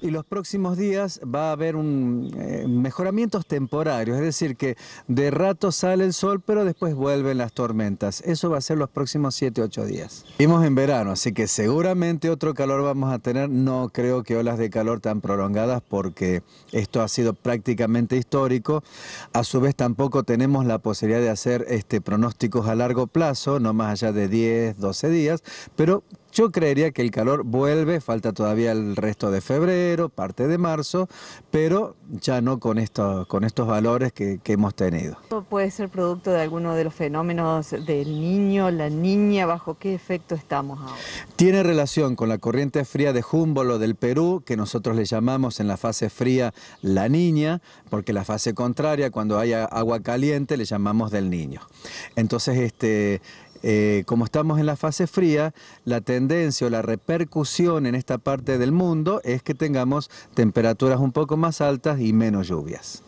y los próximos días va a haber un, eh, mejoramientos temporarios, es decir, que de rato sale el sol, pero después vuelven las tormentas. Eso va a ser los próximos 7, 8 días. Vimos en verano, así que seguramente otro calor vamos a tener. No creo que olas de calor tan prolongadas porque esto ha sido prácticamente histórico. A su vez tampoco tenemos la posibilidad de hacer este, pronósticos a largo plazo, no más allá de 10, 12 días, pero yo creería que el calor vuelve, falta todavía el resto de febrero, parte de marzo, pero ya no con, con estos valores que, hemos tenido. ¿Puede ser producto de alguno de los fenómenos del niño, la niña? ¿Bajo qué efecto estamos ahora? Tiene relación con la corriente fría de Júmbolo del Perú, que nosotros le llamamos en la fase fría la niña, porque la fase contraria, cuando hay agua caliente, le llamamos del niño. Entonces, este, eh, como estamos en la fase fría, la tendencia o la repercusión en esta parte del mundo es que tengamos temperaturas un poco más altas y menos lluvias.